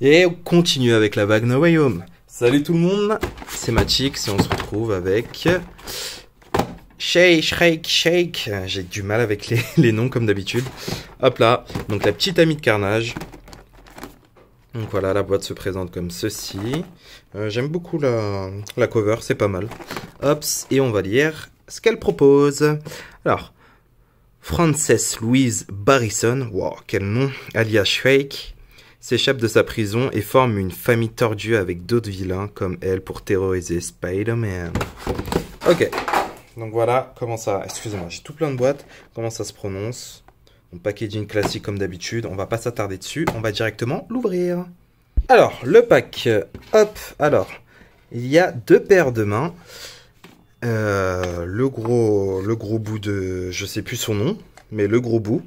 Et on continue avec la vague No Way Home. Salut tout le monde, c'est Matix et on se retrouve avec Shake, Shake, Shake. J'ai du mal avec les, les noms comme d'habitude. Hop là, donc la petite amie de Carnage. Donc voilà, la boîte se présente comme ceci. Euh, j'aime beaucoup la, la cover, c'est pas mal. Hop, et on va lire ce qu'elle propose. Alors, Frances Louise Barrison, wow, quel nom, alias Shake, s'échappe de sa prison et forme une famille tordue avec d'autres vilains comme elle pour terroriser Spider-Man. Ok, donc voilà comment ça... Excusez-moi, j'ai tout plein de boîtes. Comment ça se prononce Mon packaging classique comme d'habitude. On va pas s'attarder dessus, on va directement l'ouvrir. Alors, le pack. Euh, hop, alors, il y a deux paires de mains. Euh, le gros le gros bout de... Je sais plus son nom, mais le gros bout.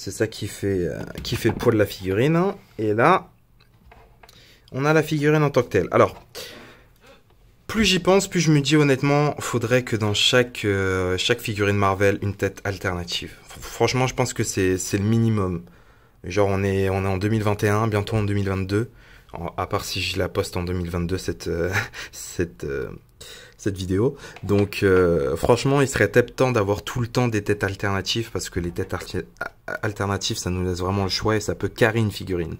C'est ça qui fait, euh, qui fait le poids de la figurine. Hein. Et là, on a la figurine en tant que telle. Alors, plus j'y pense, plus je me dis honnêtement, faudrait que dans chaque, euh, chaque figurine Marvel, une tête alternative. Franchement, je pense que c'est le minimum. Genre, on est, on est en 2021, bientôt en 2022. à part si je la poste en 2022, cette, euh, cette, cette vidéo. Donc euh, franchement, il serait temps d'avoir tout le temps des têtes alternatives parce que les têtes alternatives, ça nous laisse vraiment le choix et ça peut carrer une figurine.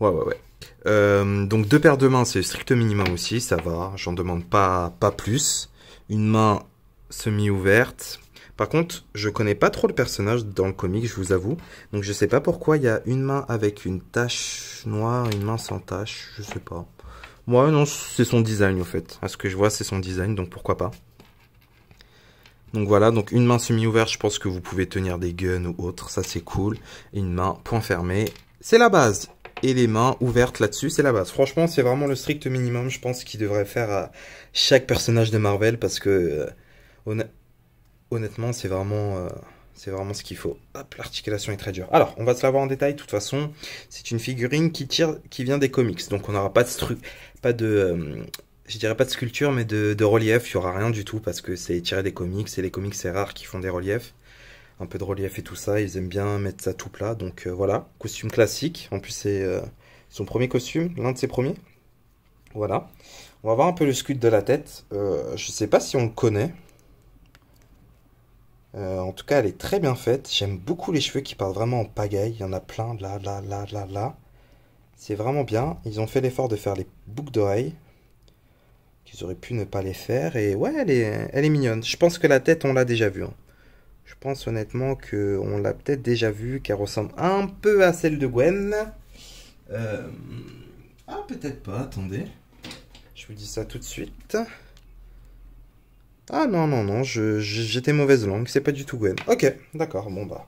Ouais, ouais, ouais. Euh, donc deux paires de mains, c'est le strict minimum aussi, ça va. J'en demande pas, pas plus. Une main semi-ouverte. Par contre, je connais pas trop le personnage dans le comic, je vous avoue. Donc je sais pas pourquoi il y a une main avec une tache noire, une main sans tache, je sais pas. Moi, non, c'est son design, au fait. À ce que je vois, c'est son design, donc pourquoi pas. Donc voilà, donc une main semi-ouverte, je pense que vous pouvez tenir des guns ou autre, ça c'est cool. Une main, point fermé, c'est la base. Et les mains ouvertes là-dessus, c'est la base. Franchement, c'est vraiment le strict minimum, je pense, qu'il devrait faire à chaque personnage de Marvel, parce que, euh, honnêtement, c'est vraiment... Euh, c'est vraiment ce qu'il faut. Hop, l'articulation est très dure. Alors, on va se la voir en détail. De toute façon, c'est une figurine qui tire, qui vient des comics. Donc, on n'aura pas de truc pas de, euh, je dirais pas de sculpture, mais de, relief. Il y aura rien du tout parce que c'est tiré des comics. Et les comics, c'est rare qu'ils font des reliefs. Un peu de relief et tout ça. Ils aiment bien mettre ça tout plat. Donc euh, voilà, costume classique. En plus, c'est euh, son premier costume, l'un de ses premiers. Voilà. On va voir un peu le sculpte de la tête. je ne sais pas si on le connaît. Euh, en tout cas, elle est très bien faite. J'aime beaucoup les cheveux qui parlent vraiment en pagaille. Il y en a plein, là, là, là, là, là. C'est vraiment bien. Ils ont fait l'effort de faire les boucles d'oreilles. Qu'ils auraient pu ne pas les faire. Et ouais, elle est, elle est mignonne. Je pense que la tête, on l'a déjà vue. Hein. Je pense honnêtement qu'on l'a peut-être déjà vue, qu'elle ressemble un peu à celle de Gwen. Euh, ah, peut-être pas, attendez. Je vous dis ça tout de suite. Ah non, non, non, j'étais mauvaise langue, c'est pas du tout Gwen. Ok, d'accord, bon bah.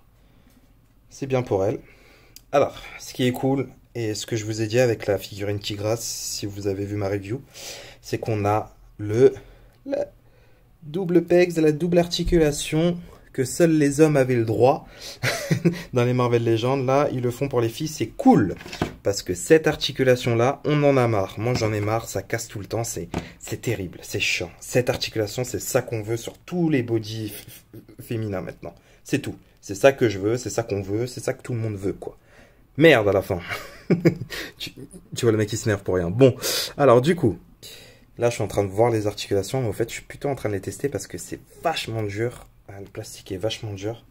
C'est bien pour elle. Alors, ce qui est cool, et ce que je vous ai dit avec la figurine Tigrasse, si vous avez vu ma review, c'est qu'on a le, le double pegs, la double articulation que seuls les hommes avaient le droit dans les Marvel Legends. Là, ils le font pour les filles, c'est cool. Parce que cette articulation-là, on en a marre. Moi, j'en ai marre, ça casse tout le temps, c'est terrible, c'est chiant. Cette articulation, c'est ça qu'on veut sur tous les body féminins maintenant. C'est tout. C'est ça que je veux, c'est ça qu'on veut, c'est ça que tout le monde veut, quoi. Merde à la fin. tu, vois le mec qui s'énerve pour rien. Bon, alors du coup, là je suis en train de voir les articulations, mais en fait je suis plutôt en train de les tester parce que c'est vachement dur ah, le plastique est vachement dur.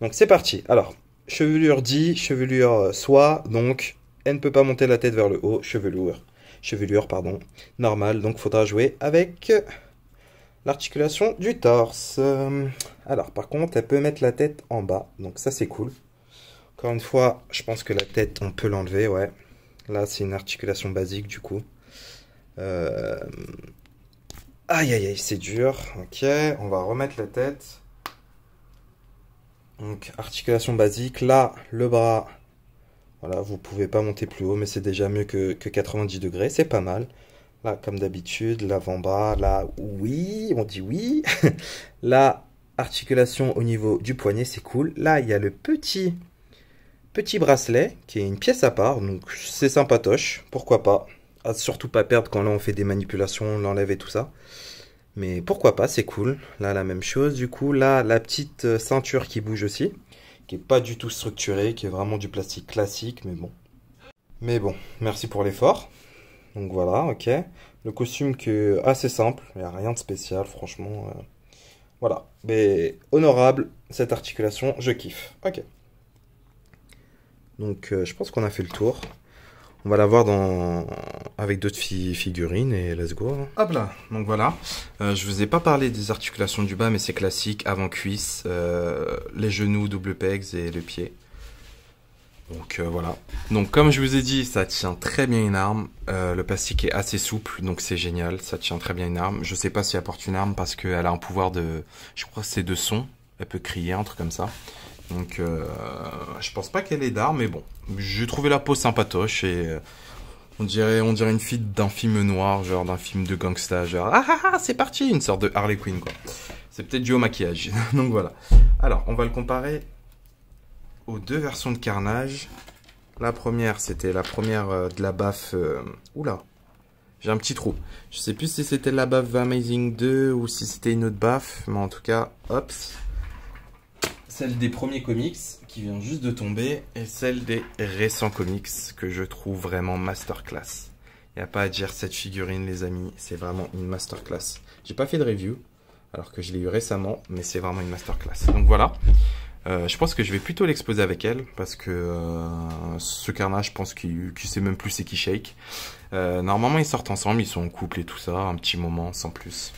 Donc c'est parti. Alors, chevelure dit, chevelure euh, soit, donc elle ne peut pas monter la tête vers le haut, chevelure, chevelure pardon, Normal. donc il faudra jouer avec euh, l'articulation du torse. Euh, alors par contre, elle peut mettre la tête en bas, donc ça c'est cool. Encore une fois, je pense que la tête, on peut l'enlever, ouais. Là, c'est une articulation basique du coup. Aïe aïe aïe, c'est dur. Ok, on va remettre la tête. Donc articulation basique. Là, le bras, voilà, vous pouvez pas monter plus haut, mais c'est déjà mieux que, que 90 degrés, c'est pas mal. Là, comme d'habitude, l'avant-bras, là, oui, on dit oui. là, articulation au niveau du poignet, c'est cool. Là, il y a le petit, petit bracelet, qui est une pièce à part, donc c'est sympatoche, pourquoi pas. Ah, surtout pas perdre quand là on fait des manipulations, on l'enlève et tout ça. Mais pourquoi pas, c'est cool. Là, la même chose. Du coup, là, la petite euh, ceinture qui bouge aussi, qui n'est pas du tout structurée, qui est vraiment du plastique classique, mais bon. Mais bon, merci pour l'effort. Donc voilà, ok. Le costume qui est assez simple, il n'y a rien de spécial, franchement. Euh, voilà. Mais honorable, cette articulation, je kiffe. Ok. Donc euh, je pense qu'on a fait le tour. On va la voir dans... avec d'autres figurines et let's go. Hop là, donc voilà. Je euh, je vous ai pas parlé des articulations du bas, mais c'est classique, avant-cuisse, euh, les genoux, double pegs et le pied. Donc euh, voilà. Donc comme je vous ai dit, ça tient très bien une arme. le plastique est assez souple, donc c'est génial. Ça tient très bien une arme. Je sais pas si elle porte une arme parce qu'elle a un pouvoir de... Je crois que c'est de son. Elle peut crier, un truc comme ça. Donc, euh, je pense pas qu'elle est d'art, mais bon. J'ai trouvé la peau sympatoche et euh, on, dirait, on dirait une fille d'un film noir, genre d'un film de gangsta, genre ah ah ah, c'est parti, une sorte de Harley Quinn quoi. C'est peut-être dû au maquillage. Donc voilà. Alors, on va le comparer aux deux versions de Carnage. La première, c'était la première euh, de la baffe. Oula, j'ai un petit trou. Je sais plus si c'était la baffe Amazing 2 ou si c'était une autre baffe, mais en tout cas, hops celle des premiers comics qui vient juste de tomber et celle des récents comics que je trouve vraiment masterclass. Il n'y a pas à dire cette figurine les amis, c'est vraiment une masterclass. J'ai pas fait de review alors que je l'ai eu récemment, mais c'est vraiment une masterclass. Donc voilà, euh, je pense que je vais plutôt l'exposer avec elle parce que euh, ce carnage, je pense qu'il sait même plus c'est qui shake. Euh, normalement ils sortent ensemble, ils sont en couple et tout ça, un petit moment sans plus.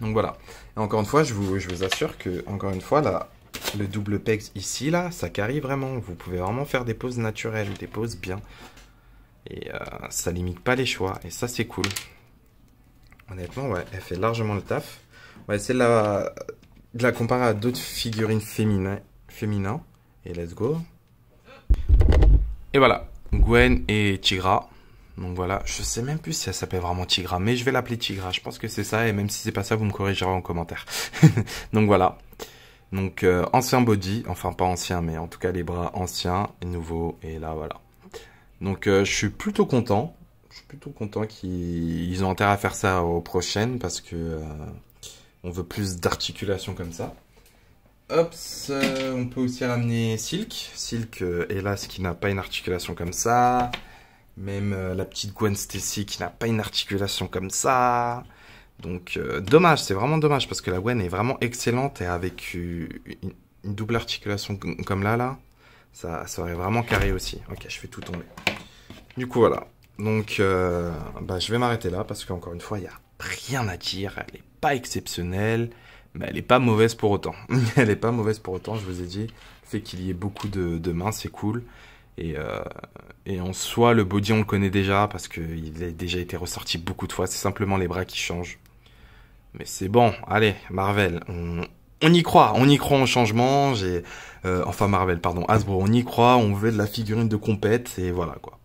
Donc voilà. encore une fois, je vous, assure que encore une fois là le double peg ici, là, ça carie vraiment. Vous pouvez vraiment faire des poses naturelles, des poses bien. Et euh, ça limite pas les choix. Et ça, c'est cool. Honnêtement, ouais, elle fait largement le taf. Ouais, c'est la... de la comparer à d'autres figurines féminines. Féminin. Et let's go. Et voilà. Gwen et Tigra. Donc voilà, je sais même plus si elle s'appelle vraiment Tigra, mais je vais l'appeler Tigra. Je pense que c'est ça, et même si c'est pas ça, vous me corrigerez en commentaire. Donc voilà. Donc euh, ancien body, enfin pas ancien, mais en tout cas les bras anciens et nouveaux, et là voilà. Donc euh, je suis plutôt content. Je suis plutôt content qu'ils ont intérêt à faire ça aux prochaines parce que euh, on veut plus d'articulation comme ça. Hop, on peut aussi ramener Silk. Silk, hélas, qui n'a pas une articulation comme ça. Même la petite Gwen Stacy qui n'a pas une articulation comme ça. Donc euh, dommage, c'est vraiment dommage parce que la Gwen est vraiment excellente et avec une, double articulation comme là, là, ça, ça aurait vraiment carré aussi. Ok, je fais tout tomber. Du coup, voilà. Donc, euh, bah, je vais m'arrêter là parce qu'encore une fois, il n'y a rien à dire. Elle n'est pas exceptionnelle, mais elle n'est pas mauvaise pour autant. elle n'est pas mauvaise pour autant, je vous ai dit. Le fait qu'il y ait beaucoup de, mains, c'est cool. Et, euh, et, en soi, le body, on le connaît déjà parce qu'il a déjà été ressorti beaucoup de fois. C'est simplement les bras qui changent. Mais c'est bon, allez, Marvel, on, y croit, on y croit en changement, j'ai... Euh, enfin Marvel, pardon, Hasbro, on y croit, on veut de la figurine de compète, et voilà quoi.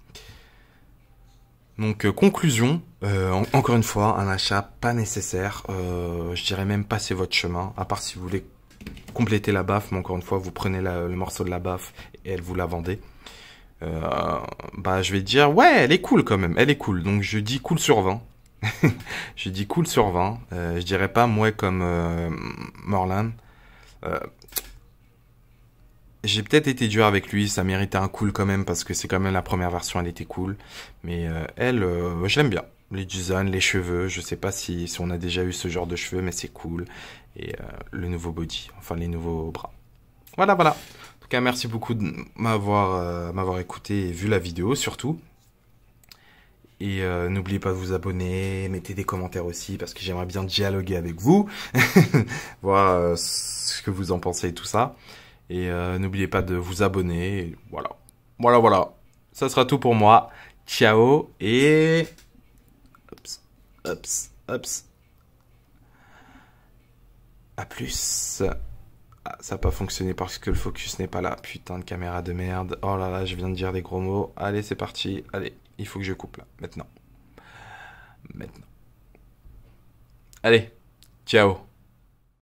Donc euh, conclusion, euh, encore une fois, un achat pas nécessaire, je dirais même passer votre chemin, à part si vous voulez compléter la baffe, mais encore une fois, vous prenez le morceau de la baffe et elle vous la vendez. bah je vais dire, ouais, elle est cool quand même, elle est cool, donc je dis cool sur 20, Je dis cool sur 20. Euh, je dirais pas moi comme euh, Morlan. Euh, j'ai peut-être été dur avec lui, ça méritait un cool quand même, parce que c'est quand même la première version, elle était cool. Mais elle, je l'aime bien. Les designs, les cheveux, je sais pas si, si, on a déjà eu ce genre de cheveux, mais c'est cool. Et le nouveau body, enfin les nouveaux bras. Voilà, voilà. En tout cas, merci beaucoup de m'avoir écouté et vu la vidéo, surtout. Et euh, n'oubliez pas de vous abonner, mettez des commentaires aussi parce que j'aimerais bien dialoguer avec vous, voir euh, ce que vous en pensez et tout ça. Et euh, n'oubliez pas de vous abonner. Voilà. Voilà, voilà. Ça sera tout pour moi. Ciao et... Ups, ups, ups. Ah, a plus. ça n'a pas fonctionné parce que le focus n'est pas là. Putain de caméra de merde. Oh là là, je viens de dire des gros mots. Allez, c'est parti. Allez. Il faut que je coupe là, maintenant. Maintenant. Allez, ciao